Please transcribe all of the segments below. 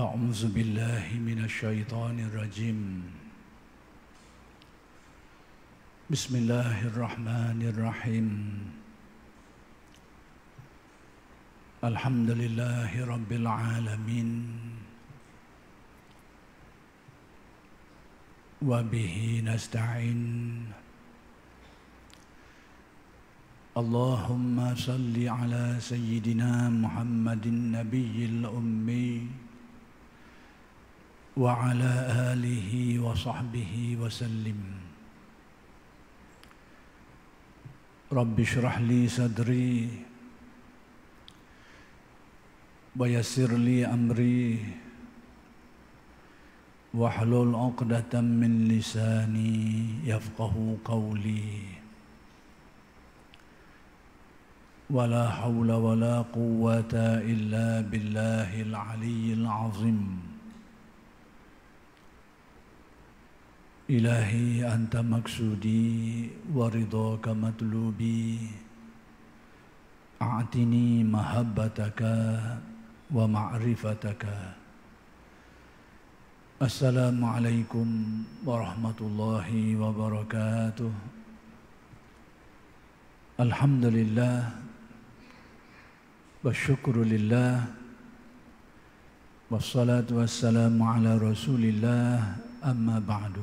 أعوذ بالله من الشيطان الرجيم بسم الله الرحمن الرحيم الحمد لله رب العالمين وبه نستعين اللهم صل على سيدنا محمد النبي الأمي وعلى آله وصحبه وسلم رب اشرح لي صدري ويسر لي أمري واحلل عقدة من لساني يفقه قولي ولا حول ولا قوة إلا بالله العلي العظيم إلهي أنت مقصودي ورضاك مطلوبي أعطني محبتك ومعرفتك السلام عليكم ورحمة الله وبركاته الحمد لله والشكر لله والصلاة والسلام على رسول الله أما بعد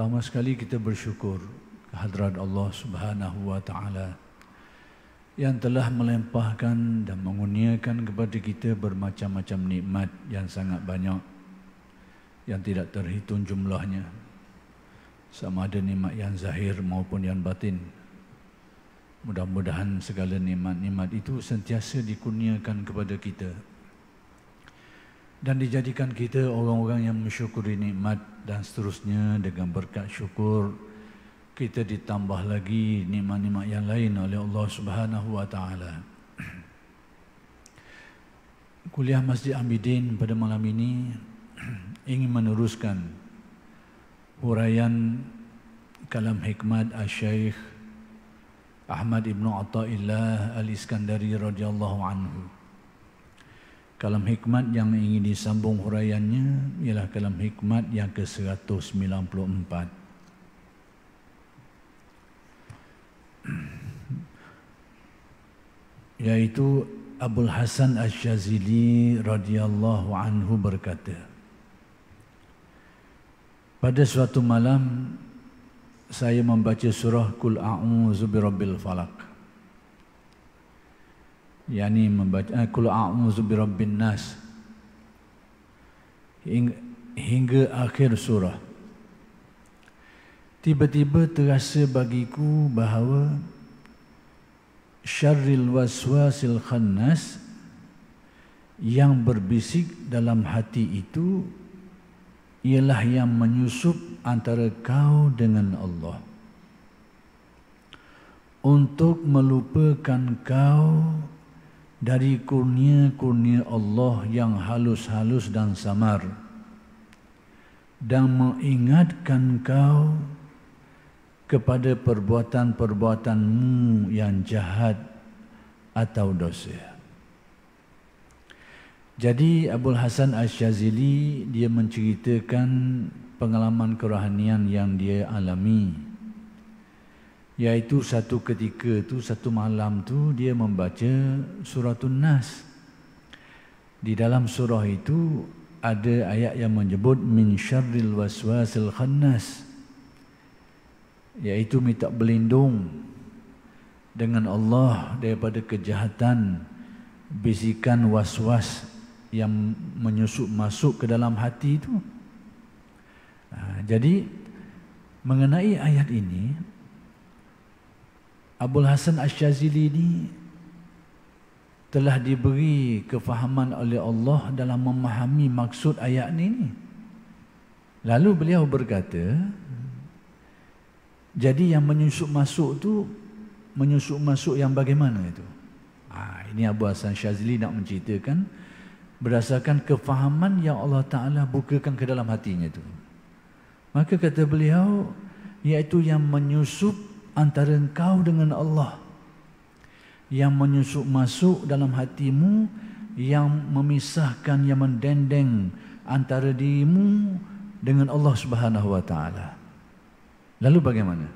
Pertama sekali kita bersyukur kehadiran Allah Subhanahu wa taala yang telah melempahkan dan menguniakan kepada kita bermacam-macam nikmat yang sangat banyak yang tidak terhitung jumlahnya sama ada nikmat yang zahir maupun yang batin mudah-mudahan segala nikmat-nikmat itu sentiasa dikurniakan kepada kita dan dijadikan kita orang-orang yang mensyukuri nikmat dan seterusnya dengan berkat syukur kita ditambah lagi nikmat-nikmat yang lain oleh Allah Subhanahu wa taala. Kuliah Masjid Ambidin pada malam ini ingin meneruskan huraian kalam hikmat Al-Syeikh Ahmad Ibn Atta'illah Al-Iskandari radhiyallahu anhu. Kalam hikmat yang ingin disambung huraiannya ialah kalam hikmat yang ke-194. Yaitu Abdul Hasan Asy-Syazili radhiyallahu anhu berkata. Pada suatu malam saya membaca surah Qul a'udzu birabbil falaq yakni membaca eh, qul a'udzu birabbin nas hingga, hingga akhir surah tiba-tiba terasa bagiku bahawa syarril waswasil khannas yang berbisik dalam hati itu ialah yang menyusup antara kau dengan Allah untuk melupakan kau dari kurnia-kurnia Allah yang halus-halus dan samar dan mengingatkan kau kepada perbuatan-perbuatanmu yang jahat atau dosa. Jadi Abdul Hasan Ash Shazili dia menceritakan pengalaman kerohanian yang dia alami. Yaitu satu ketika tu satu malam tu dia membaca surah an-Nas. Di dalam surah itu ada ayat yang menyebut min syarril waswasil khannas yaitu minta berlindung dengan Allah daripada kejahatan bisikan waswas yang menyusup masuk ke dalam hati itu. Ha, jadi mengenai ayat ini Abul Hasan Ash-Shazili ni telah diberi kefahaman oleh Allah dalam memahami maksud ayat ini. Lalu beliau berkata, jadi yang menyusup masuk tu menyusup masuk yang bagaimana itu? Ha, ini Abu Hasan Syazili nak menceritakan berdasarkan kefahaman yang Allah Ta'ala bukakan ke dalam hatinya itu. Maka kata beliau, iaitu yang menyusup antara engkau dengan Allah yang menyusup masuk dalam hatimu yang memisahkan yang mendendeng antara dirimu dengan Allah Subhanahu wa taala. Lalu bagaimana?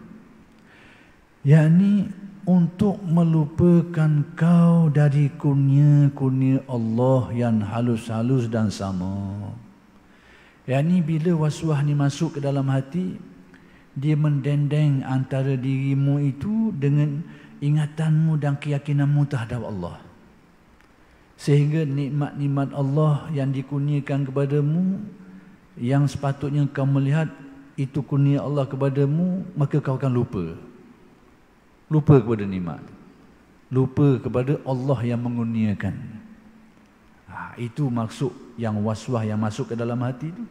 Yani untuk melupakan kau dari kurnia-kurnia Allah yang halus-halus dan sama. Yani bila waswah ni masuk ke dalam hati, dia mendendeng antara dirimu itu dengan ingatanmu dan keyakinanmu terhadap Allah. Sehingga nikmat-nikmat Allah yang dikurniakan kepadamu yang sepatutnya kau melihat itu kurnia Allah kepadamu maka kau akan lupa. Lupa kepada nikmat. Lupa kepada Allah yang mengurniakan. Ah itu maksud yang waswah yang masuk ke dalam hati itu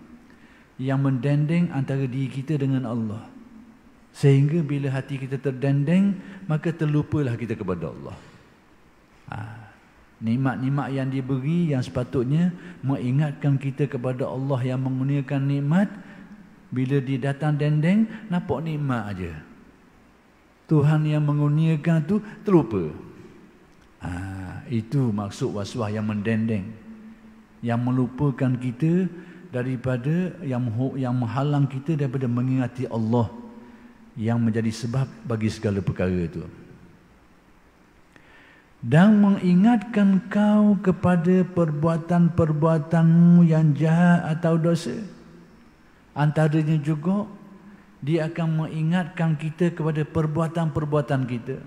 yang mendendeng antara diri kita dengan Allah. Sehingga bila hati kita terdendeng, maka terlupalah kita kepada Allah. Ha. Nikmat-nikmat yang diberi yang sepatutnya mengingatkan kita kepada Allah yang menggunakan nikmat. Bila dia datang dendeng, nampak nikmat aja. Tuhan yang mengurniakan tu terlupa. Ha, itu maksud waswah yang mendendeng. Yang melupakan kita daripada yang menghalang kita daripada mengingati Allah yang menjadi sebab bagi segala perkara itu dan mengingatkan kau kepada perbuatan-perbuatanmu yang jahat atau dosa antaranya juga dia akan mengingatkan kita kepada perbuatan-perbuatan kita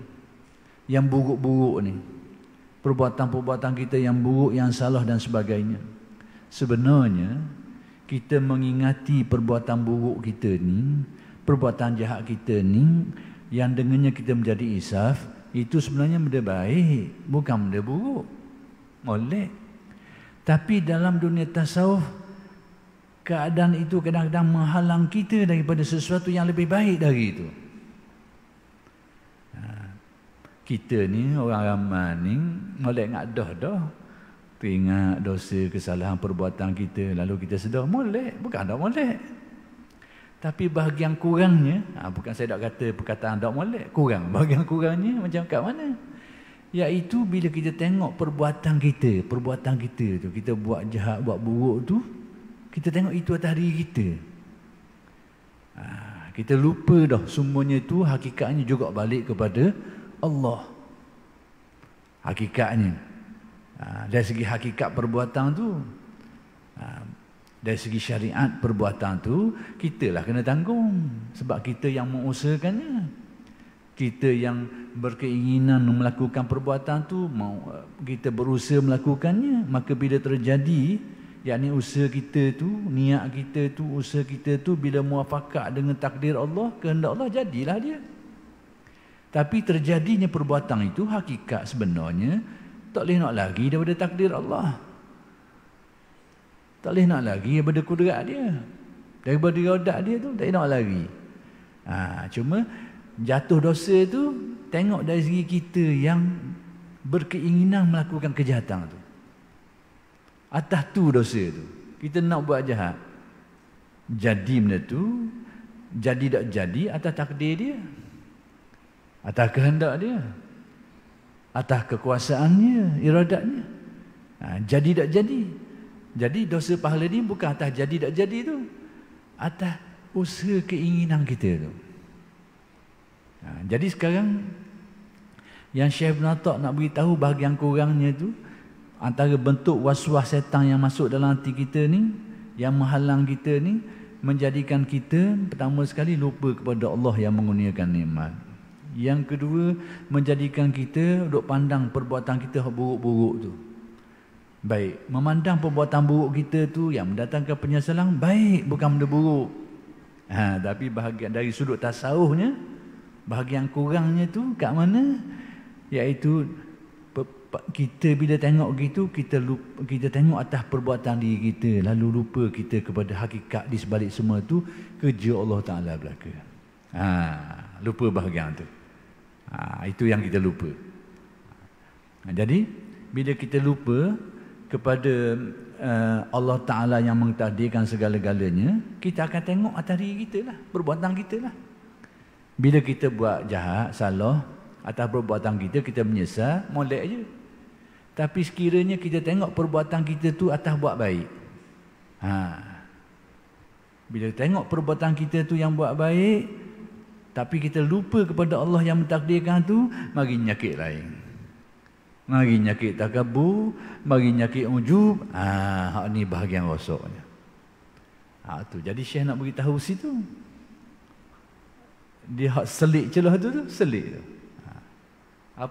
yang buruk-buruk ni perbuatan-perbuatan kita yang buruk yang salah dan sebagainya sebenarnya kita mengingati perbuatan buruk kita ni perbuatan jahat kita ni yang dengannya kita menjadi isaf itu sebenarnya benda baik bukan benda buruk boleh tapi dalam dunia tasawuf keadaan itu kadang-kadang menghalang kita daripada sesuatu yang lebih baik dari itu ha. kita ni orang ramai ni boleh ngak doh doh teringat dosa kesalahan perbuatan kita lalu kita sedar boleh bukan tak boleh tapi bahagian kurangnya, ha, bukan saya nak kata perkataan Dr. Molek, kurang. Bahagian kurangnya macam kat mana? Iaitu bila kita tengok perbuatan kita, perbuatan kita tu, kita buat jahat, buat buruk tu, kita tengok itu atas diri kita. Ha, kita lupa dah semuanya tu hakikatnya juga balik kepada Allah. Hakikatnya. Ha, dari segi hakikat perbuatan tu, ha, dari segi syariat perbuatan tu kita lah kena tanggung sebab kita yang mengusahakannya kita yang berkeinginan melakukan perbuatan tu mau eh, kita berusaha melakukannya maka bila terjadi yakni usaha kita tu niat kita tu usaha kita tu bila muafakat dengan takdir Allah kehendak Allah jadilah dia tapi terjadinya perbuatan itu hakikat sebenarnya tak boleh nak lagi daripada takdir Allah. Tak boleh nak lari daripada kudrat dia. Daripada rodak dia tu, tak boleh nak lari. Ha, cuma, jatuh dosa tu, tengok dari segi kita yang berkeinginan melakukan kejahatan tu. Atas tu dosa tu. Kita nak buat jahat. Jadi benda tu, jadi tak jadi atas takdir dia. Atas kehendak dia. Atas kekuasaannya, iradatnya. Ha, jadi tak jadi. Jadi dosa pahala ni bukan atas jadi tak jadi tu. Atas usaha keinginan kita tu. Ha, jadi sekarang yang Syekh Ibn Atok nak beritahu bahagian kurangnya tu antara bentuk waswas setan yang masuk dalam hati kita ni yang menghalang kita ni menjadikan kita pertama sekali lupa kepada Allah yang menguniakan nikmat. Yang kedua menjadikan kita duk pandang perbuatan kita buruk-buruk tu. Baik, memandang perbuatan buruk kita tu yang mendatangkan penyesalan, baik bukan benda buruk. Ha, tapi bahagian dari sudut tasawufnya, bahagian kurangnya tu kat mana? yaitu kita bila tengok gitu kita lupa, kita tengok atas perbuatan diri kita lalu lupa kita kepada hakikat di sebalik semua tu kerja Allah Taala belaka. Ha, lupa bahagian tu. Ha, itu yang kita lupa. Ha, jadi bila kita lupa kepada eh, Allah Ta'ala yang mengtadirkan segala-galanya Kita akan tengok atas diri kita lah Perbuatan kita lah Bila kita buat jahat, salah Atas perbuatan kita, kita menyesal Molek je Tapi sekiranya kita tengok perbuatan kita tu Atas buat baik ha. Bila tengok perbuatan kita tu yang buat baik Tapi kita lupa kepada Allah yang mentakdirkan tu Mari nyakit lain Mari nyakit takabu, mari nyakit ujub. Ah, ha, ni bahagian rosaknya. Ha, tu. Jadi Syekh nak beritahu situ. Dia hak selit celah tu tu, selit tu. Ha.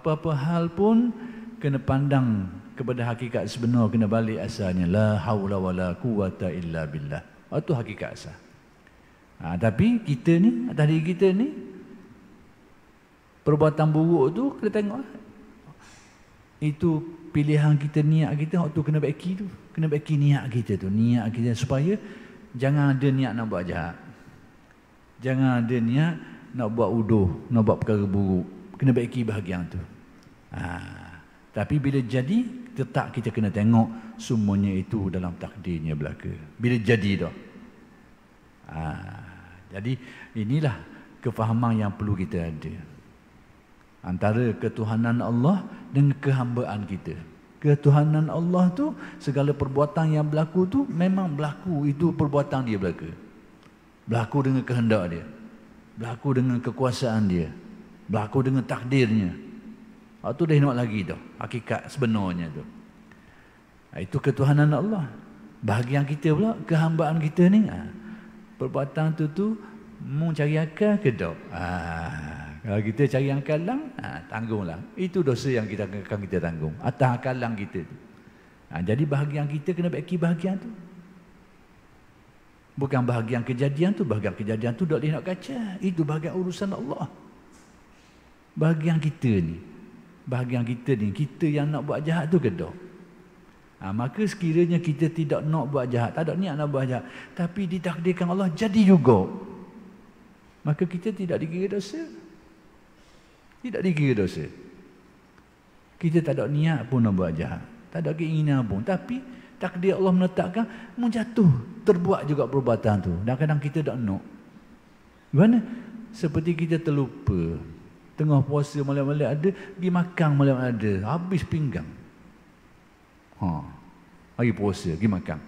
Apa-apa hal pun kena pandang kepada hakikat sebenar kena balik asalnya la haula wala quwata illa billah. Ha, tu hakikat asal. Ha, tapi kita ni, tadi kita ni perbuatan buruk tu kita tengok lah itu pilihan kita niat kita tu kena baiki tu kena baiki niat kita tu niat kita supaya jangan ada niat nak buat jahat jangan ada niat nak buat uduh nak buat perkara buruk kena baiki bahagian tu ha. tapi bila jadi tetap kita kena tengok semuanya itu dalam takdirnya belaka bila jadi dah ha. jadi inilah kefahaman yang perlu kita ada antara ketuhanan Allah dengan kehambaan kita. Ketuhanan Allah tu segala perbuatan yang berlaku tu memang berlaku itu perbuatan dia berlaku. Berlaku dengan kehendak dia. Berlaku dengan kekuasaan dia. Berlaku dengan takdirnya. Hak ah, tu dah nak lagi tu. Hakikat sebenarnya tu. Ah, itu ketuhanan Allah. Bahagian kita pula kehambaan kita ni ha. perbuatan tu tu mau akal ke tak? Ha. Kalau kita cari yang kalang, ha, tanggunglah. Itu dosa yang kita akan kita tanggung. Atas kalang kita Ha, jadi bahagian kita kena beki bahagian tu. Bukan bahagian kejadian tu. Bahagian kejadian tu tak boleh nak kaca. Itu bahagian urusan Allah. Bahagian kita ni. Bahagian kita ni. Kita yang nak buat jahat tu kedok. Ha, maka sekiranya kita tidak nak buat jahat. Tak ada niat nak buat jahat. Tapi ditakdirkan Allah jadi juga. Maka kita tidak dikira dosa. Tidak dikira dosa. Kita tak ada niat pun nak buat jahat. Tak ada keinginan pun. Tapi takdir Allah menetapkan menjatuh. Terbuat juga perbuatan tu. Dan kadang kita tak nak. bagaimana Seperti kita terlupa. Tengah puasa malam-malam ada. Pergi makan malam ada. Habis pinggang. Ha. Hari puasa pergi makan.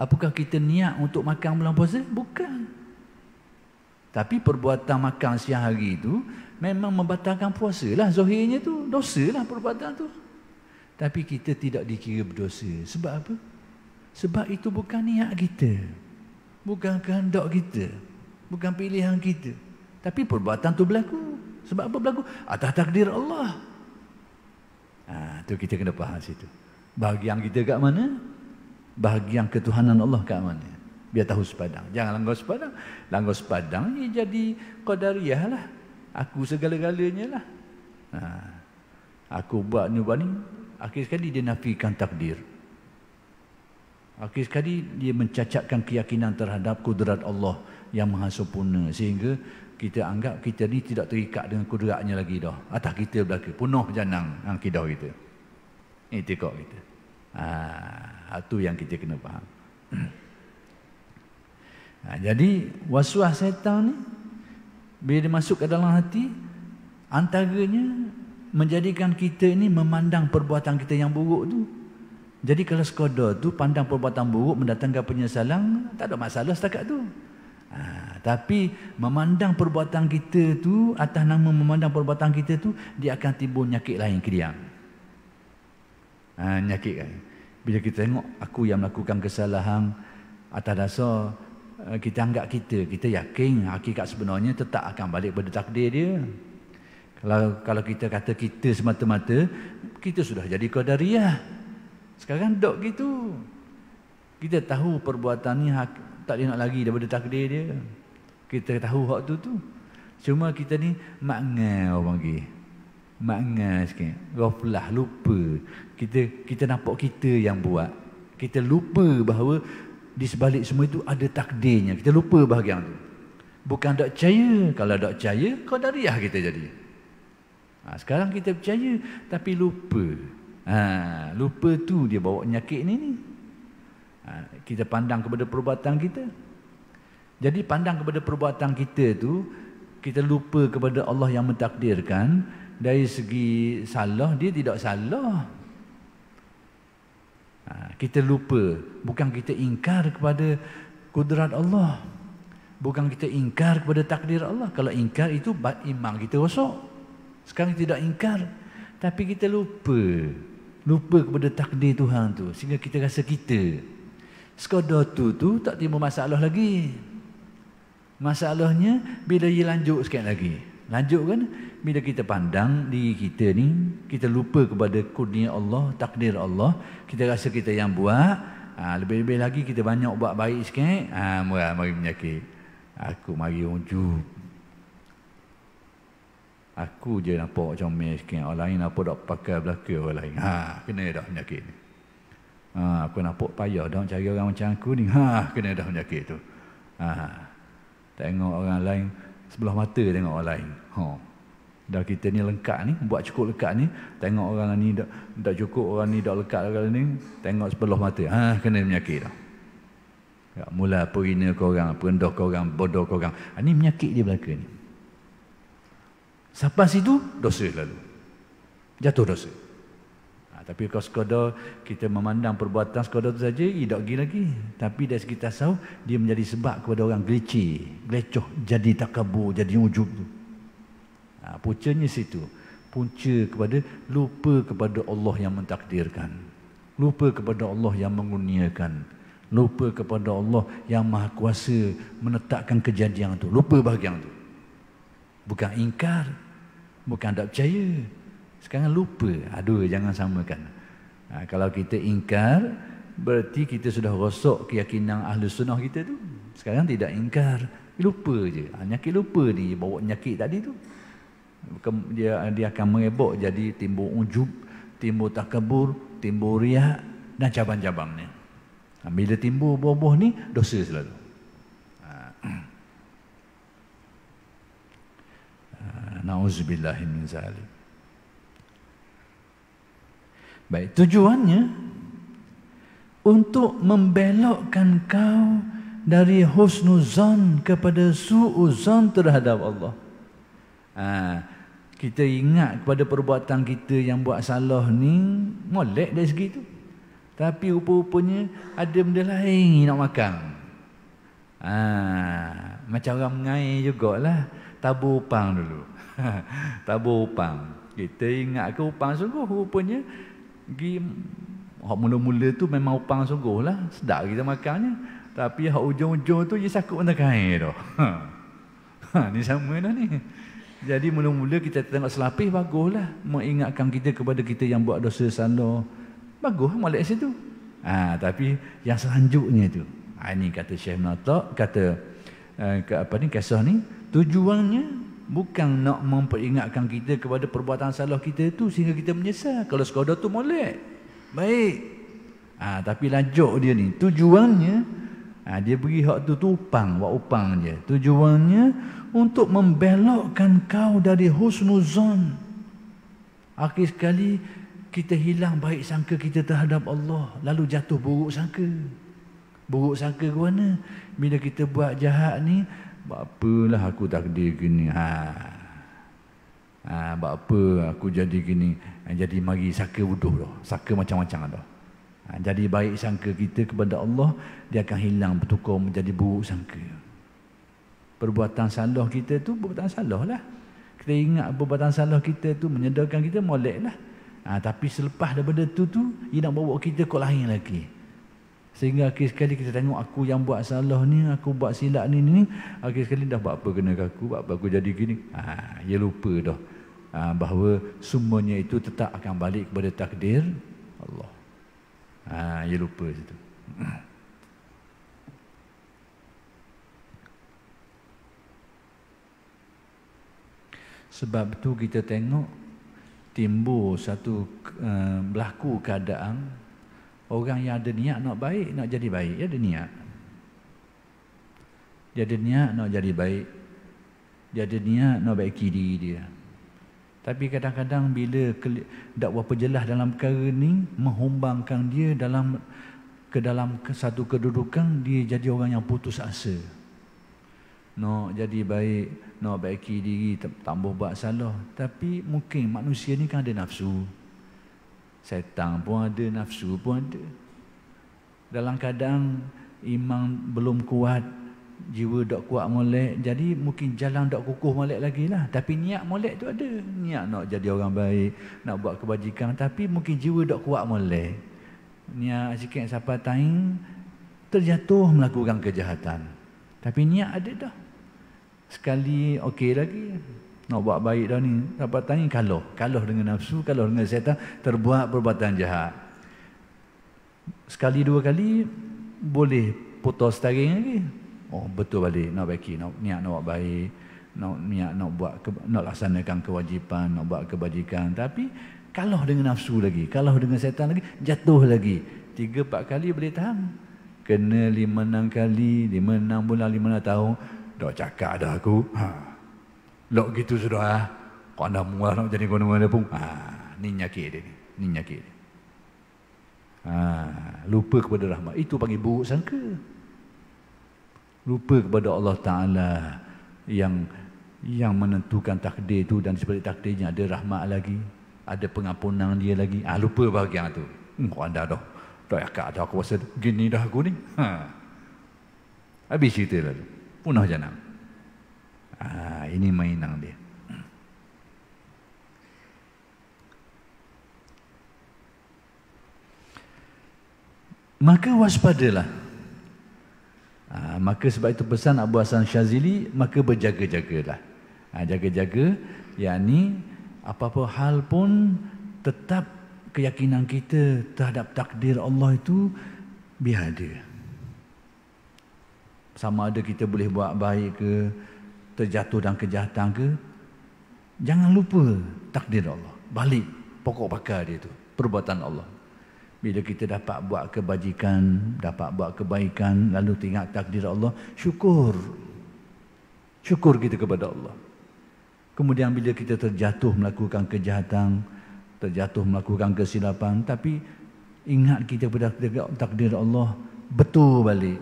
Apakah kita niat untuk makan bulan puasa? Bukan. Tapi perbuatan makan siang hari itu memang membatalkan puasa lah zahirnya tu dosa lah perbuatan tu tapi kita tidak dikira berdosa sebab apa sebab itu bukan niat kita bukan kehendak kita bukan pilihan kita tapi perbuatan tu berlaku sebab apa berlaku atas takdir Allah ah ha, tu kita kena faham situ bahagian kita kat mana bahagian ketuhanan Allah kat mana biar tahu sepadang jangan langgar sepadang langgar sepadang ni jadi qadariyah lah aku segala-galanya lah. Ha. Aku buat ni buat ni. Akhir sekali dia nafikan takdir. Akhir sekali dia mencacatkan keyakinan terhadap kudrat Allah yang maha sempurna. Sehingga kita anggap kita ni tidak terikat dengan kudratnya lagi dah. Atas kita belaka. Penuh janang akidah kita. Itu kok kita. Ha. Itu yang kita kena faham. Ha, jadi waswas setan ni bila dia masuk ke dalam hati antaranya menjadikan kita ini memandang perbuatan kita yang buruk tu jadi kalau skoda tu pandang perbuatan buruk mendatangkan penyesalan tak ada masalah setakat tu ha, tapi memandang perbuatan kita tu atas nama memandang perbuatan kita tu dia akan timbul nyakit lain kediam ha, nyakit kan bila kita tengok aku yang melakukan kesalahan atas dasar Eh, kita anggap kita kita yakin hakikat sebenarnya tetap akan balik pada takdir dia kalau kalau kita kata kita semata-mata kita sudah jadi qadariyah sekarang dok gitu kita tahu perbuatan ni hak, tak dia nak lagi daripada takdir dia kita tahu hak tu tu cuma kita ni mangau bagi mangau sikit ghaflah lupa kita kita nampak kita yang buat kita lupa bahawa di sebalik semua itu ada takdirnya. Kita lupa bahagian itu. Bukan tak percaya. Kalau tak percaya, kau dah riah kita jadi. Ha, sekarang kita percaya, tapi lupa. Ha, lupa tu dia bawa penyakit ini. ini. Ha, kita pandang kepada perubatan kita. Jadi pandang kepada perbuatan kita tu kita lupa kepada Allah yang mentakdirkan dari segi salah dia tidak salah Ha, kita lupa Bukan kita ingkar kepada Kudrat Allah Bukan kita ingkar kepada takdir Allah Kalau ingkar itu iman kita rosak Sekarang tidak ingkar Tapi kita lupa Lupa kepada takdir Tuhan tu Sehingga kita rasa kita Sekadar tu tu tak timbul masalah lagi Masalahnya Bila dia lanjut sikit lagi Lanjut kan bila kita pandang diri kita ni kita lupa kepada kurnia Allah takdir Allah kita rasa kita yang buat ha, lebih-lebih lagi kita banyak buat baik sikit ha, murah mari menyakit aku mari unjuk Aku je nampak comel sikit orang lain apa dak pakai belaka orang lain. Ha, kena dah penyakit ni. Ha, aku nampak payah dah cari orang macam aku ni. Ha, kena dah penyakit tu. Ha, ha. Tengok orang lain sebelah mata tengok orang lain. Ha dah kita ni lengkap ni buat cukup lekat ni tengok orang ni dah tak cukup orang ni dah lekat kalau ni tengok sebelah mata ha kena menyakit dah ya, mula perina kau orang perendah kau orang bodoh kau orang ha, ni menyakit dia belaka ni sampai situ dosa lalu jatuh dosa ha, tapi kalau sekadar kita memandang perbuatan sekadar tu saja, ia tak pergi lagi. Tapi dari segi tasawuf, dia menjadi sebab kepada orang gelicir, glecoh, jadi takabur, jadi ujub tu ha, Puncanya situ Punca kepada lupa kepada Allah yang mentakdirkan Lupa kepada Allah yang menguniakan Lupa kepada Allah yang maha kuasa menetapkan kejadian itu Lupa bahagian itu Bukan ingkar Bukan tak percaya Sekarang lupa Aduh jangan samakan ha, Kalau kita ingkar Berarti kita sudah rosak keyakinan ahli sunnah kita tu. Sekarang tidak ingkar Lupa je Penyakit ha, lupa ni Bawa penyakit tadi tu dia dia akan mengebok jadi timbul ujub, timbul takabur, timbul riak dan cabang cabang ni. Ha, bila timbul boboh ni dosa selalu. Ha. Ha, Nauzubillah min zalim. Baik, tujuannya untuk membelokkan kau dari husnuzan kepada suuzan terhadap Allah. Ah, kita ingat kepada perbuatan kita yang buat salah ni molek dari segi tu tapi rupa-rupanya ada benda lain nak makan ha, macam orang mengair lah, tabur upang dulu tabur upang kita ingat ke upang sungguh rupanya pergi hak mula-mula tu memang upang sungguh lah sedap kita makannya tapi hak ujung-ujung tu dia sakut benda kain tu ha, ni sama dah ni jadi mula-mula kita tengok selapis baguslah mengingatkan kita kepada kita yang buat dosa sana. Bagus molek situ. Ha, tapi yang selanjutnya tu. Ha, ini kata Syekh Melata kata eh, apa ni kisah ni tujuannya bukan nak memperingatkan kita kepada perbuatan salah kita itu sehingga kita menyesal kalau sekadar tu molek. Baik. Ha, tapi lanjut dia ni tujuannya Ha, dia beri hak tu tu upang, buat upang je. Tujuannya untuk membelokkan kau dari husnuzon. Akhir sekali kita hilang baik sangka kita terhadap Allah. Lalu jatuh buruk sangka. Buruk sangka ke mana? Bila kita buat jahat ni, buat apalah aku takdir gini. Ha. Ha, buat apa aku jadi gini. Ha, jadi mari saka wuduh dah. Saka macam-macam dah. Ha, jadi baik sangka kita kepada Allah, dia akan hilang bertukar menjadi buruk sangka. Perbuatan salah kita tu perbuatan salah lah. Kita ingat perbuatan salah kita tu menyedarkan kita molek lah. Ha, tapi selepas daripada tu tu, dia nak bawa kita ke lain lagi. Sehingga akhir sekali kita tengok aku yang buat salah ni, aku buat silap ni, ni, ni. Akhir sekali dah buat apa kena aku, buat apa aku jadi gini. Ha, dia lupa dah ha, bahawa semuanya itu tetap akan balik kepada takdir Allah. Ha, ia lupa situ. Sebab tu kita tengok timbul satu um, berlaku keadaan orang yang ada niat nak baik nak jadi baik dia ada niat dia ada niat nak jadi baik dia ada niat nak baik kiri dia tapi kadang-kadang bila tak berapa jelas dalam perkara ni menghumbangkan dia dalam ke dalam satu kedudukan dia jadi orang yang putus asa. No, jadi baik, no baik diri tambah buat salah. Tapi mungkin manusia ni kan ada nafsu. Setan pun ada nafsu pun ada. Dalam keadaan iman belum kuat, jiwa tak kuat molek jadi mungkin jalan tak kukuh molek lagi lah tapi niat molek tu ada niat nak jadi orang baik nak buat kebajikan tapi mungkin jiwa tak kuat molek niat sikit siapa tain terjatuh melakukan kejahatan tapi niat ada dah sekali okey lagi nak buat baik dah ni siapa tain kalau kalau dengan nafsu kalau dengan setan terbuat perbuatan jahat sekali dua kali boleh putus taring lagi Oh betul balik nak baiki nak niat nak buat baik nak niat nak buat nak laksanakan kewajipan nak buat kebajikan tapi kalah dengan nafsu lagi kalah dengan setan lagi jatuh lagi Tiga 4 kali boleh tahan kena lima 6 kali lima 6 bulan lima 6 tahun dah cakap ada aku ha lok gitu sudah ah kau anda mula nak jadi gunung mana pun ha ni nyakit dia ni ni nyakit dia. ha lupa kepada rahmat itu panggil buruk sangka lupa kepada Allah Taala yang yang menentukan takdir itu dan sebalik takdirnya ada rahmat lagi, ada pengampunan dia lagi. Ah ha, lupa bahagian itu. Hmm, kau anda dah. Tak yakak kata aku rasa gini dah aku ni. Ha. Habis cerita lalu. Punah jangan. Ah ini mainan dia. Hmm. Maka waspadalah. Ha, maka sebab itu pesan Abu Hassan Syazili, maka berjaga-jagalah. Ha, jaga-jaga, yakni apa-apa hal pun tetap keyakinan kita terhadap takdir Allah itu biar ada. Sama ada kita boleh buat baik ke, terjatuh dan kejahatan ke, jangan lupa takdir Allah. Balik pokok pakar dia itu, perbuatan Allah. Bila kita dapat buat kebajikan, dapat buat kebaikan, lalu tengok takdir Allah, syukur. Syukur kita kepada Allah. Kemudian bila kita terjatuh melakukan kejahatan, terjatuh melakukan kesilapan, tapi ingat kita pada takdir Allah, betul balik.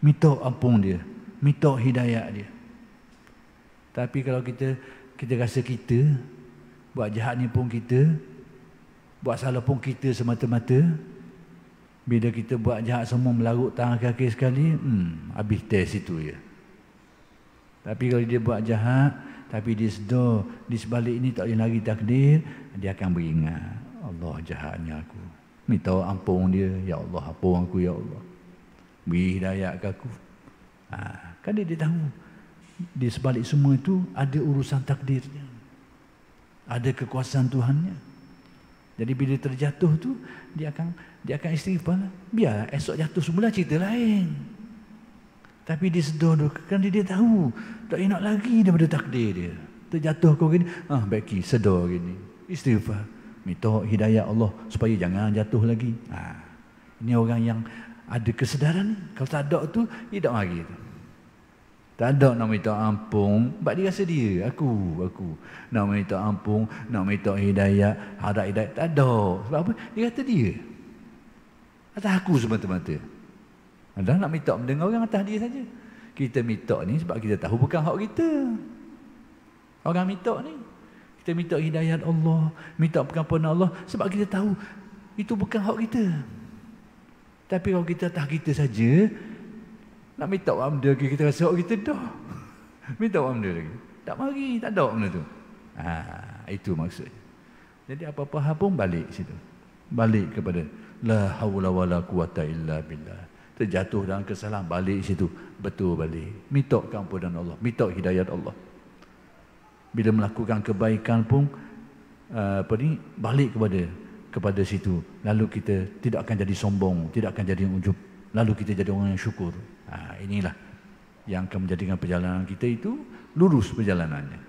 Minta ampun dia. Minta hidayah dia. Tapi kalau kita kita rasa kita, buat jahat ni pun kita, Buat salah pun kita semata-mata. Bila kita buat jahat semua melarut tangan kaki sekali, hmm, habis test itu ya. Tapi kalau dia buat jahat, tapi dia sedar, di sebalik ini tak boleh lari takdir, dia akan beringat. Allah jahatnya aku. Minta ampun dia, Ya Allah, ampun aku, Ya Allah. Beri hidayat ke aku. Ha, kan dia, dia tahu. Di sebalik semua itu, ada urusan takdirnya. Ada kekuasaan Tuhannya. Jadi bila terjatuh tu dia akan dia akan istighfar. Lah. Biar esok jatuh semula cerita lain. Tapi dia sedar tu kerana dia tahu tak enak lagi daripada takdir dia. Terjatuh kau gini, ah baiki sedar gini. Istighfar. Minta hidayah Allah supaya jangan jatuh lagi. Ha. Ini orang yang ada kesedaran. Kalau tak ada tu, dia tak mari tu. Tak ada nak minta ampun Sebab dia rasa dia Aku aku Nak minta ampun Nak minta hidayah Harap hidayah Tak ada Sebab apa? Dia kata dia Atas aku semata-mata Ada nak minta mendengar orang atas dia saja Kita minta ni sebab kita tahu bukan hak kita Orang minta ni Kita minta hidayah Allah Minta pengampunan Allah Sebab kita tahu Itu bukan hak kita Tapi kalau kita atas kita saja nak minta dia lagi kita rasa kita dah. Minta dia lagi. Tak mari, tak ada benda itu. Ha, itu maksudnya. Jadi apa-apa hal pun balik situ. Balik kepada la haula wala quwata illa billah. Terjatuh dalam kesalahan balik situ. Betul balik. Minta ampunan Allah, minta hidayat Allah. Bila melakukan kebaikan pun eh, apa ni balik kepada kepada situ lalu kita tidak akan jadi sombong tidak akan jadi ujub lalu kita jadi orang yang syukur Ha, inilah yang akan menjadikan perjalanan kita itu lurus perjalanannya.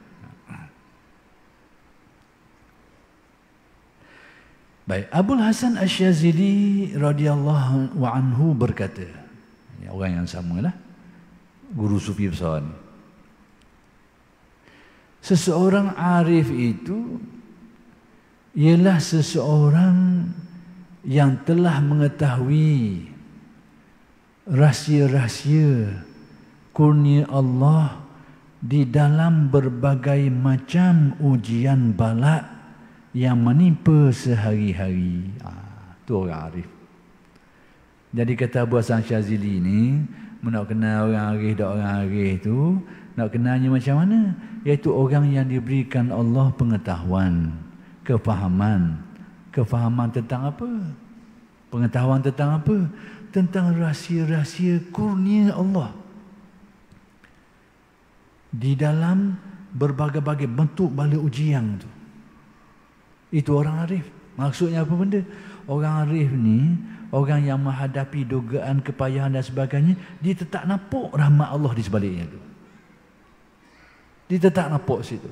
Baik, Abdul Hasan Asy-Syazili radhiyallahu anhu berkata, ini ya, orang yang samalah guru sufi besar ni. Seseorang arif itu ialah seseorang yang telah mengetahui rahsia-rahsia kurnia Allah di dalam berbagai macam ujian balak yang menimpa sehari-hari. Itu ah, ha, orang arif. Jadi kata Abu Hasan Syazili ni, nak kenal orang arif dan orang arif tu, nak kenalnya macam mana? Iaitu orang yang diberikan Allah pengetahuan, kefahaman. Kefahaman tentang apa? Pengetahuan tentang apa? tentang rahsia-rahsia kurnia Allah di dalam berbagai-bagai bentuk bala ujian tu. Itu orang arif. Maksudnya apa benda? Orang arif ni, orang yang menghadapi dugaan kepayahan dan sebagainya, dia tetap nampak rahmat Allah di sebaliknya tu. Dia tetap nampak situ.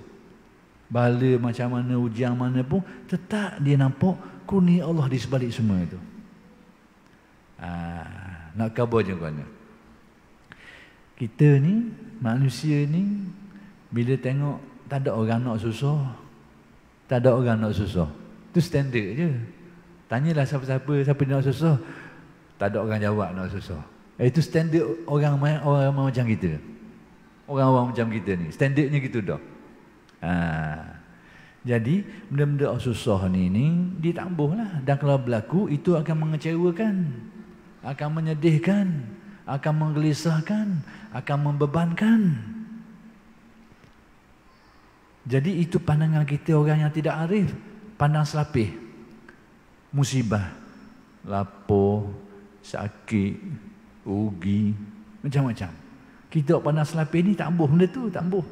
Bala macam mana, ujian mana pun, tetap dia nampak kurnia Allah di sebalik semua itu. Ah, nak kabur macam mana kita ni manusia ni bila tengok tak ada orang nak susah tak ada orang nak susah itu standard je tanyalah siapa-siapa siapa nak susah tak ada orang jawab nak susah itu eh, standard orang orang macam kita orang-orang macam kita ni standardnya gitu dah ha. jadi benda-benda susah ni ni ditambuh lah dan kalau berlaku itu akan mengecewakan akan menyedihkan, akan menggelisahkan, akan membebankan. Jadi itu pandangan kita orang yang tidak arif, pandang selapih. Musibah, lapo, sakit, ugi, macam-macam. Kita pandang selapih ni tak ambuh benda tu, tak ambuh.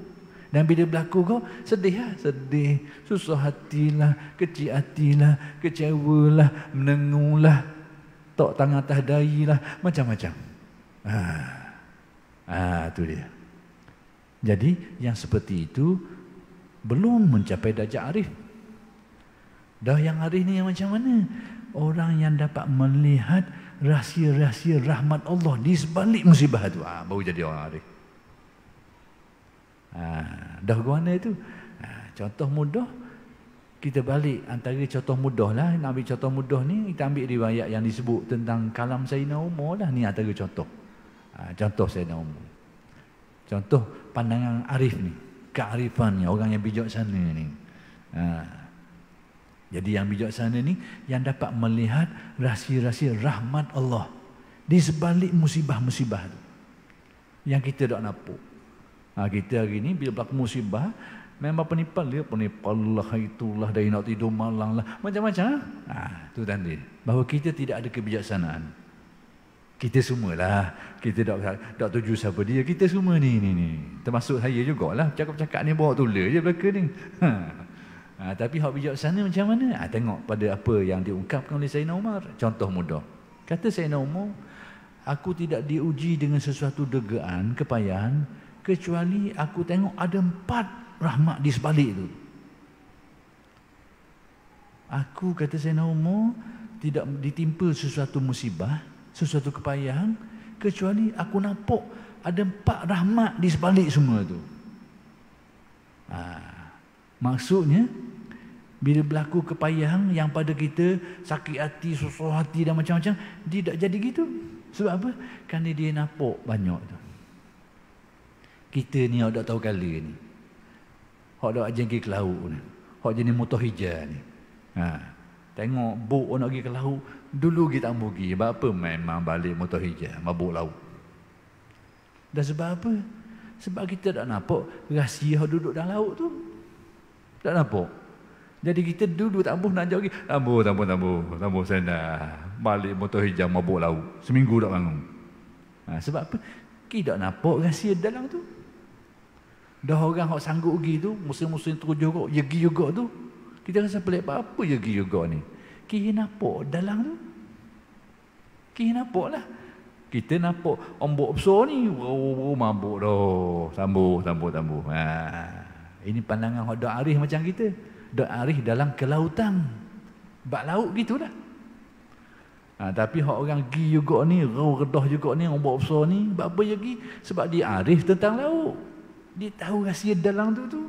Dan bila berlaku kau, sedih lah. Sedih, susah hatilah, kecil hatilah, kecewalah, menengulah tok tangan atas dai lah macam-macam ah ah tu dia jadi yang seperti itu belum mencapai darjah arif dah yang arif ni yang macam mana orang yang dapat melihat rahsia-rahsia rahmat Allah di sebalik musibah tu ah baru jadi orang arif ah dah guna itu ah, contoh mudah kita balik antara contoh mudah lah nak ambil contoh mudah ni kita ambil riwayat yang disebut tentang kalam Sayyidina Umar lah ni antara contoh ha, contoh Sayyidina Umar contoh pandangan Arif ni kearifan ni orang yang bijak sana ni ha. jadi yang bijak sana ni yang dapat melihat rahsia-rahsia rahmat Allah di sebalik musibah-musibah tu yang kita tak nampak ha, kita hari ni bila berlaku musibah Memang penipal dia penipal lah itulah dari nak tidur malang lah. Macam-macam Ah, Ha, itu ha, tanda. Bahawa kita tidak ada kebijaksanaan. Kita semualah. Kita tak, tak tuju siapa dia. Kita semua ni. ni, ni. Termasuk saya jugalah. Cakap-cakap ni bawa tulis je belaka ni. Ha. ha tapi hak bijaksana macam mana? Ha, tengok pada apa yang diungkapkan oleh Sayyidina Umar. Contoh mudah. Kata Sayyidina Umar, aku tidak diuji dengan sesuatu degaan, kepayahan, kecuali aku tengok ada empat rahmat di sebalik itu. Aku kata saya nak umur tidak ditimpa sesuatu musibah, sesuatu kepayahan kecuali aku nampak ada empat rahmat di sebalik semua itu. Ha. Maksudnya bila berlaku kepayahan yang pada kita sakit hati, susah hati dan macam-macam, tidak jadi gitu. Sebab apa? Kerana dia nampak banyak itu. Kita ni yang tak tahu kali ni. Hak dak ajeng ke laut ni. Hak jenis motor hijau ni. Ha. Tengok buk nak pergi ke laut, dulu kita tak pergi. Sebab apa memang balik motor hijau, mabuk laut. Dan sebab apa? Sebab kita tak nampak rahsia hak duduk dalam laut tu. Tak nampak. Jadi kita dulu tak ambuh nak jauh lagi. Tambuh, tambuh, tambuh. saya sana. Balik motor hijau mabuk laut. Seminggu tak bangun. Ha, sebab apa? Kita tak nampak rahsia dalam tu. Dah orang yang sanggup pergi tu, musim-musim terus jorok, pergi juga tu. Kita rasa pelik, apa pergi juga ni? Kira nampak dalam tu. Kira nampak lah. Kita nampak ombok besar ni, oh, mabuk dah. Sambuh, sambuh, sambuh. Ha. Ini pandangan orang dah Arif macam kita. dah Arif dalam kelautan. Bak laut gitulah. Ha, tapi hak orang gi juga ni, rau redah juga ni, ombak besar ni, bak apa lagi? Sebab dia arif tentang laut. Dia tahu rahsia dalam tu tu.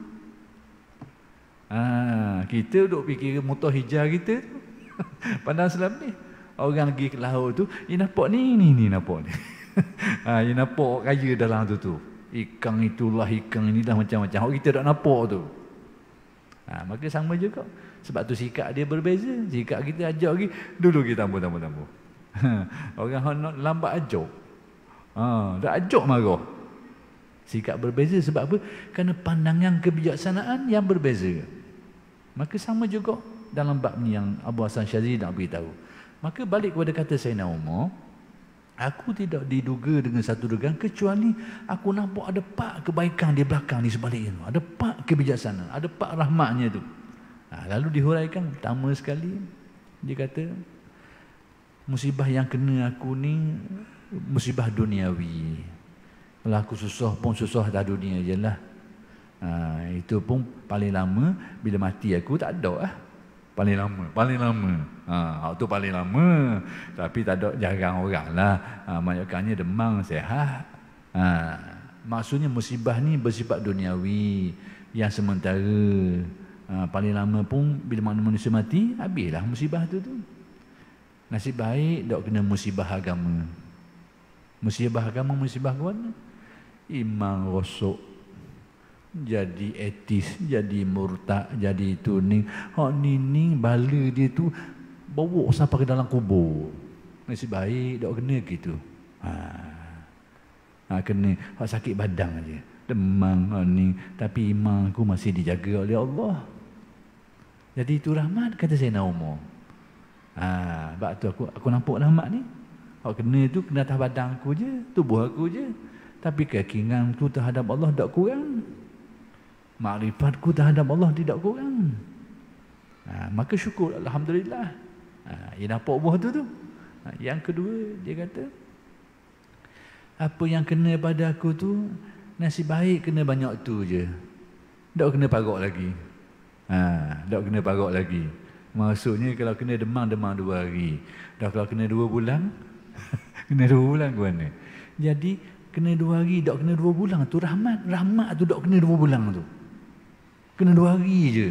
Ha, kita duk fikir motor hijau kita tu. Pandang selam ni. Orang pergi ke laut tu, dia nampak ni, ni, ni nampak ni. Ha, ah, dia nampak kaya dalam tu tu. Ikan itulah, ikan ini dah macam-macam. Orang kita tak nampak tu. Ha, maka sama juga. Sebab tu sikap dia berbeza. Sikap kita ajak lagi, dulu kita tambah, tambah, tambah. Ha, orang nak lambat ajak. Ha, dah ajak marah. Sikap berbeza sebab apa? Kerana pandangan kebijaksanaan yang berbeza. Maka sama juga dalam bab ni yang Abu Hassan Syazid nak beritahu. Maka balik kepada kata Sayyidina Umar, aku tidak diduga dengan satu dugaan kecuali aku nampak ada pak kebaikan di belakang ni sebaliknya. Ada pak kebijaksanaan, ada pak rahmatnya tu. Nah, ha, lalu dihuraikan pertama sekali, dia kata, musibah yang kena aku ni musibah duniawi. Berlaku susah pun susah dah dunia je lah. Ha, itu pun paling lama bila mati aku tak ada lah. Paling lama, paling lama. Ha, itu paling lama. Tapi tak ada jarang orang lah. Ha, Mayakannya demang, sehat. Ha, maksudnya musibah ni bersifat duniawi. Yang sementara. Ha, paling lama pun bila manusia mati, habislah musibah tu tu. Nasib baik tak kena musibah agama. Musibah agama, musibah ke mana? Imam rosok jadi etis jadi murtad jadi itu ni hak ni ni bala dia tu bawa sampai ke dalam kubur nasib baik dak kena gitu ha ha kena hak sakit badang aja demam hak ni tapi iman aku masih dijaga oleh Allah jadi itu rahmat kata saya Naomi ha sebab tu aku aku nampak rahmat ni Oh kena tu kena atas badang aku je tubuh aku je tapi keyakinanku terhadap Allah tidak kurang makrifatku terhadap Allah tidak kurang ha, maka syukur Alhamdulillah ha, dia dapat buah tu tu ha, yang kedua dia kata apa yang kena pada aku tu nasib baik kena banyak tu je tak kena parok lagi ha, tak kena parok lagi maksudnya kalau kena demam demam dua hari dah kalau kena dua bulan kena dua bulan ke mana jadi kena dua hari tak kena dua bulan tu rahmat rahmat tu tak kena dua bulan tu kena dua hari je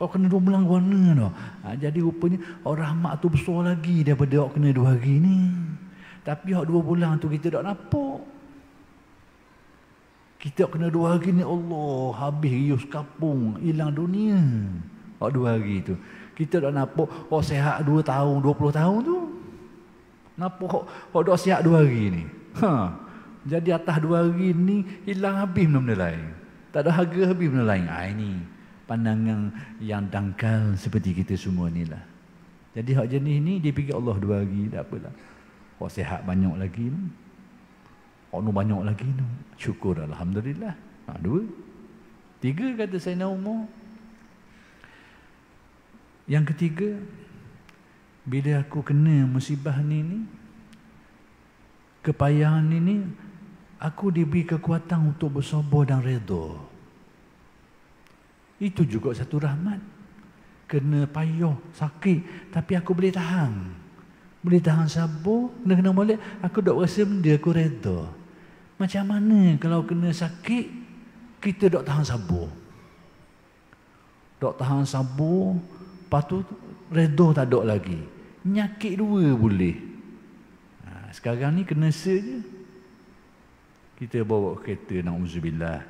kau kena dua bulan warna tu ha, jadi rupanya oh, rahmat tu besar lagi daripada awak kena dua hari ni tapi awak dua bulan tu kita tak nampak kita kena dua hari ni Allah habis rius kapung hilang dunia awak dua hari tu kita tak nampak awak oh, sehat dua tahun dua puluh tahun tu Kenapa kau dah sehat dua hari ni? Ha. Jadi atas dua hari ni hilang habis benda-benda lain. Tak ada harga habis benda lain. Ah ini pandangan yang dangkal seperti kita semua ni lah. Jadi hak jenis ni dia pergi Allah dua hari tak apalah. Kau sehat banyak lagi ni. Kau banyak lagi ni. Syukur Alhamdulillah. Ha, dua. Tiga kata saya nak umur. Yang ketiga, bila aku kena musibah ni ni, kepayahan ni ni, aku diberi kekuatan untuk bersabar dan redha. Itu juga satu rahmat. Kena payah, sakit. Tapi aku boleh tahan. Boleh tahan sabar, kena kena balik. Aku dok rasa dia aku redha. Macam mana kalau kena sakit, kita dok tahan sabar. Dok tahan sabar, lepas tu redha tak dok lagi. Nyakit dua boleh. Ha, sekarang ni kena se je kita bawa kereta na'udzubillah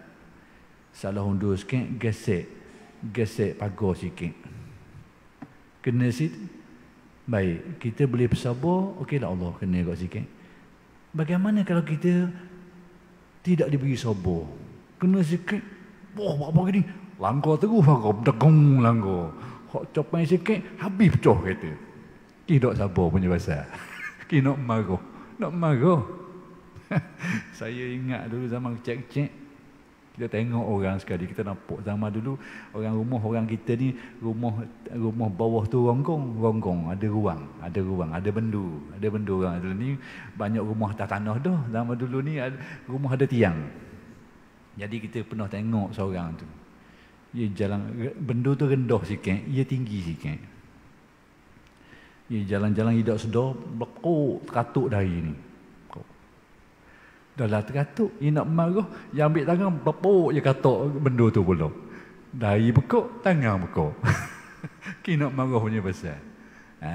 salah undur sikit gesek gesek pagar sikit kena sit baik kita boleh bersabar okey lah Allah kena kau sikit bagaimana kalau kita tidak diberi sabar kena sikit wah oh, apa gini langkau terus aku degung langkau hok copai sikit habis pecah kereta tidak sabar punya pasal kita nak marah nak marah saya ingat dulu zaman kecil-kecil kita tengok orang sekali kita nampak zaman dulu orang rumah orang kita ni rumah rumah bawah tu ronggong ronggong ada ruang ada ruang ada bendu ada bendu orang dulu ni banyak rumah tak tanah dah zaman dulu ni rumah ada tiang jadi kita pernah tengok seorang tu dia jalan bendu tu rendah sikit dia tinggi sikit dia jalan-jalan hidup sedap berkuk terkatuk dari ini. Dah lah teratuk. Dia nak marah. Dia ambil tangan. Bepuk je kata benda tu pula. Dari bekuk, tangan bekuk. Dia nak marah punya pasal. Ha.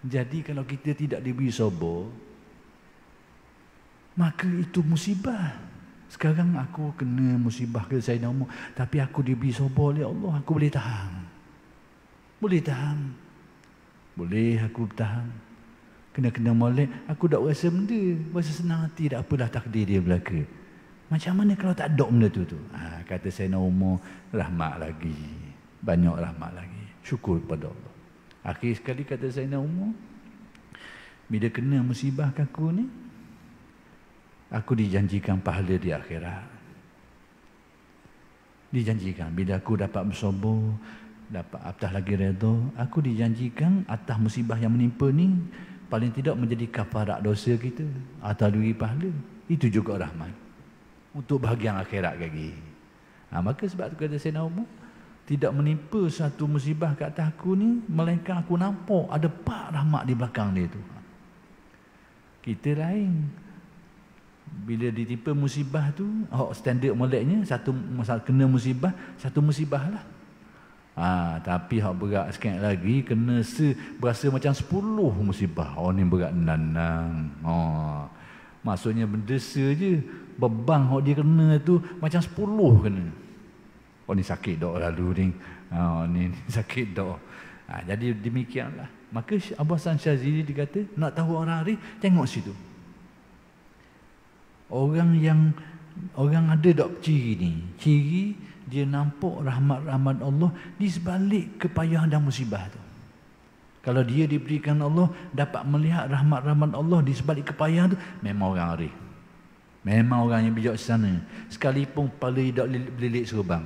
Jadi kalau kita tidak diberi sabar, maka itu musibah. Sekarang aku kena musibah ke saya nama. Tapi aku diberi sabar oleh Allah. Aku boleh tahan. Boleh tahan. Boleh aku tahan kena-kena molek aku tak rasa benda rasa senang hati tak apalah takdir dia berlaku macam mana kalau tak ada benda tu tu ha, kata saya nak umur rahmat lagi banyak rahmat lagi syukur pada Allah akhir sekali kata saya nak umur bila kena musibah kaku ni aku dijanjikan pahala di akhirat dijanjikan bila aku dapat bersobo, dapat atas lagi redha aku dijanjikan atas musibah yang menimpa ni paling tidak menjadi kafarat dosa kita atau duri pahala itu juga rahmat untuk bahagian akhirat lagi ha, maka sebab tu kata Sayyidina Umar tidak menimpa satu musibah ke atas aku ni melainkan aku nampak ada pak rahmat di belakang dia tu kita lain bila ditimpa musibah tu oh, standard moleknya satu masa kena musibah satu musibah lah Ha, tapi hak berat sikit lagi kena se, berasa macam 10 musibah. Oh ni berat nanang. Ha. Oh. Maksudnya benda se je beban hak dia kena tu macam 10 kena. Oh ni sakit dok lalu ni. Ha, oh, ni, ni sakit dok. Ha, jadi demikianlah. Maka Abu Hasan Syazili dikata nak tahu orang hari tengok situ. Orang yang orang ada dok ciri ni. Ciri dia nampak rahmat-rahmat Allah di sebalik kepayahan dan musibah tu. Kalau dia diberikan Allah dapat melihat rahmat-rahmat Allah di sebalik kepayahan tu memang orang arif. Memang orang yang bijak sana. Sekalipun kepala dia tak belilit serbang.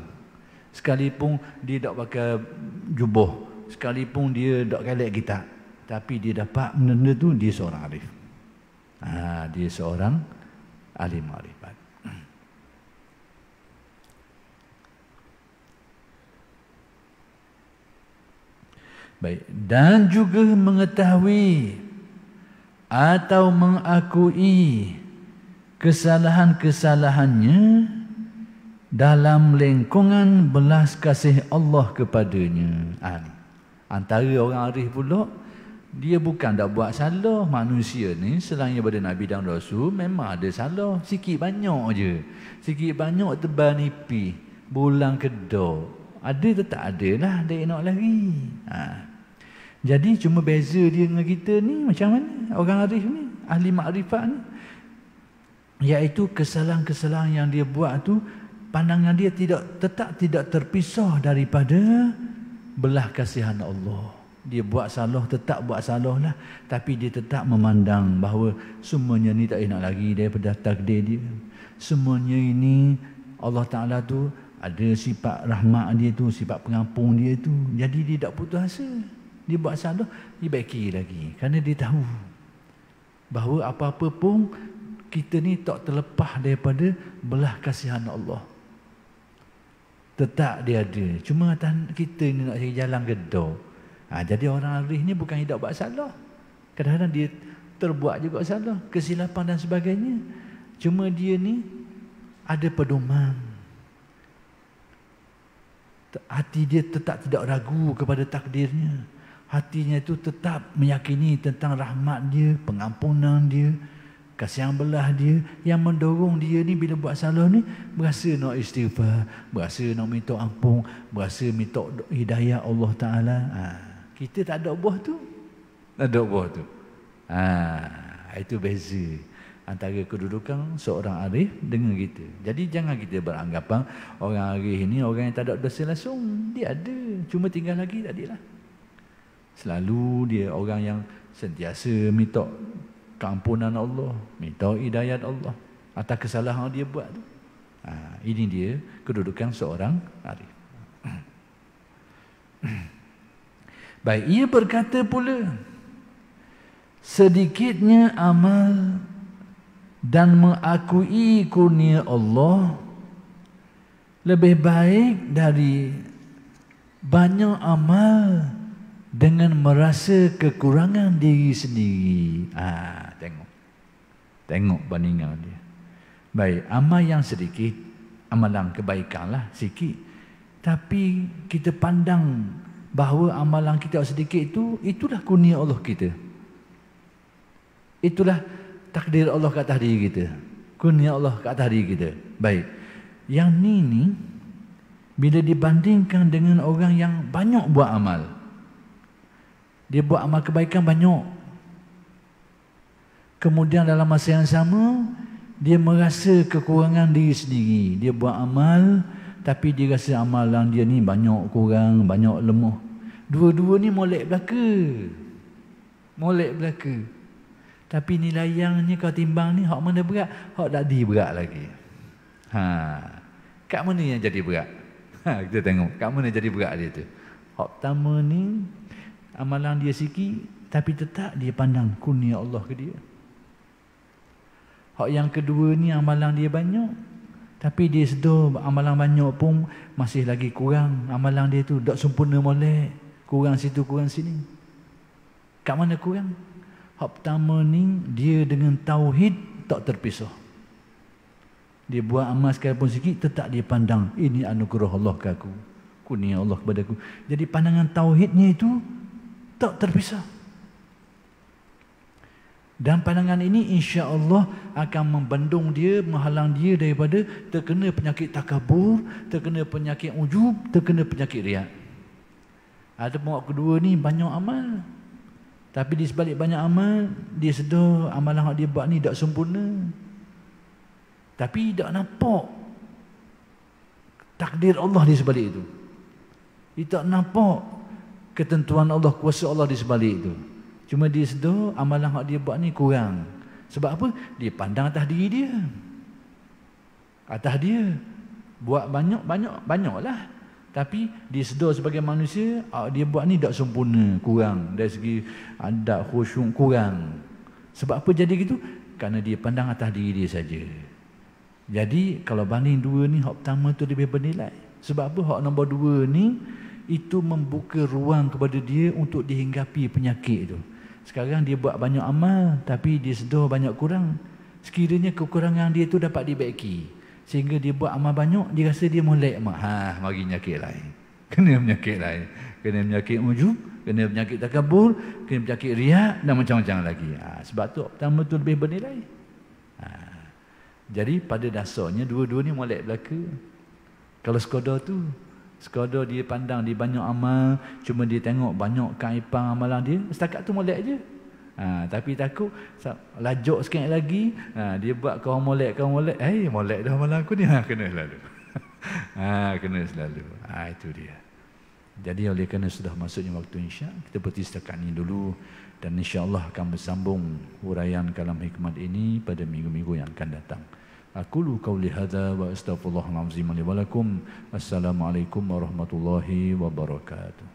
Sekalipun dia tak pakai jubah. Sekalipun dia tak kalek kita. Tapi dia dapat benda tu dia seorang arif. Ha, dia seorang alim arif. Baik. Dan juga mengetahui atau mengakui kesalahan-kesalahannya dalam lingkungan belas kasih Allah kepadanya. Antara orang arif pula, dia bukan dah buat salah manusia ni selain daripada Nabi dan Rasul memang ada salah sikit banyak je sikit banyak tebal nipi bulan kedok ada tetap ada lah dia nak lari ha. Jadi cuma beza dia dengan kita ni macam mana orang arif ni, ahli makrifat ni iaitu kesalahan-kesalahan yang dia buat tu pandangan dia tidak tetap tidak terpisah daripada belah kasihan Allah. Dia buat salah tetap buat salah lah tapi dia tetap memandang bahawa semuanya ni tak enak lagi daripada takdir dia. Semuanya ini Allah Taala tu ada sifat rahmat dia tu, sifat pengampung dia tu. Jadi dia tak putus asa. Dia buat salah, dia baiki lagi. Kerana dia tahu bahawa apa-apa pun kita ni tak terlepas daripada belah kasihan Allah. Tetap dia ada. Cuma kita ni nak cari jalan gedor. Ha, jadi orang arif ni bukan hidup buat salah. Kadang-kadang dia terbuat juga salah. Kesilapan dan sebagainya. Cuma dia ni ada pedoman. Hati dia tetap tidak ragu kepada takdirnya hatinya itu tetap meyakini tentang rahmat dia, pengampunan dia, kasih yang belah dia yang mendorong dia ni bila buat salah ni berasa nak istighfar, berasa nak minta ampun, berasa minta hidayah Allah Taala. Ha. Kita tak ada buah tu. Tak ada buah tu. Ha. itu beza antara kedudukan seorang arif dengan kita. Jadi jangan kita beranggapan orang arif ini orang yang tak ada dosa langsung. Dia ada. Cuma tinggal lagi lah. Selalu dia orang yang sentiasa minta keampunan Allah, minta hidayat Allah atas kesalahan dia buat tu. Ha, ini dia kedudukan seorang arif. Baik, ia berkata pula sedikitnya amal dan mengakui kurnia Allah lebih baik dari banyak amal dengan merasa kekurangan diri sendiri. Ah, ha, tengok. Tengok bandingan dia. Baik, amal yang sedikit, amalan kebaikanlah sikit. Tapi kita pandang bahawa amalan kita sedikit itu, itulah kurnia Allah kita. Itulah takdir Allah ke atas diri kita. Kurnia Allah ke atas diri kita. Baik. Yang ni ni, bila dibandingkan dengan orang yang banyak buat amal, dia buat amal kebaikan banyak. Kemudian dalam masa yang sama, dia merasa kekurangan diri sendiri. Dia buat amal, tapi dia rasa amalan dia ni banyak kurang, banyak lemah. Dua-dua ni molek belaka. Molek belaka. Tapi nilai yangnya kau timbang ni, hak mana berat? Hak tak di berat lagi. Ha. Kat mana yang jadi berat? Ha, kita tengok. Kat mana jadi berat dia tu? Hak pertama ni, amalan dia sikit tapi tetap dia pandang kurnia Allah ke dia. Hak yang kedua ni amalan dia banyak tapi dia sedar amalan banyak pun masih lagi kurang amalan dia tu tak sempurna molek, kurang situ kurang sini. Kat mana kurang? Hak pertama ni dia dengan tauhid tak terpisah. Dia buat amal sekali pun sikit tetap dia pandang ini anugerah Allah ke aku. Kurnia Allah kepada aku. Jadi pandangan tauhidnya itu tak terpisah. Dan pandangan ini insya Allah akan membendung dia, menghalang dia daripada terkena penyakit takabur, terkena penyakit ujub, terkena penyakit riak. Ada pun kedua ni banyak amal. Tapi di sebalik banyak amal, dia sedar amalan yang dia buat ni tak sempurna. Tapi tak nampak takdir Allah di sebalik itu. Dia tak nampak ketentuan Allah kuasa Allah di sebalik itu cuma di sedar amalan yang dia buat ni kurang sebab apa dia pandang atas diri dia atas dia buat banyak banyak banyaklah tapi di sedar sebagai manusia dia buat ni tak sempurna kurang dari segi adab ah, khusyuk kurang sebab apa jadi gitu Karena dia pandang atas diri dia saja jadi kalau banding dua ni hak pertama tu lebih bernilai sebab apa hak nombor dua ni itu membuka ruang kepada dia untuk dihinggapi penyakit itu. Sekarang dia buat banyak amal tapi dia sedar banyak kurang. Sekiranya kekurangan dia itu dapat dibaiki. Sehingga dia buat amal banyak, dia rasa dia molek. Ha, mari penyakit lain. Kena penyakit lain. Kena penyakit ujung, kena penyakit takabur, kena penyakit riak dan macam-macam lagi. Ha, sebab tu pertama tu lebih bernilai. Ha. Jadi pada dasarnya dua-dua ni mulai belaka. Kalau skoda tu, Sekadar dia pandang dia banyak amal, cuma dia tengok banyak kaipang amalan dia, setakat tu molek je. Ha, tapi takut sab, lajuk sikit lagi ha, dia buat kau molek kau molek eh hey, molek dah malam aku ni ha, kena selalu ha, kena selalu ha, itu dia jadi oleh kerana sudah masuknya waktu insya kita berhenti setakat ini dulu dan insya Allah akan bersambung huraian kalam hikmat ini pada minggu-minggu yang akan datang Aqulu qawli hadha wa astaghfirullahal azim li Assalamualaikum warahmatullahi wabarakatuh.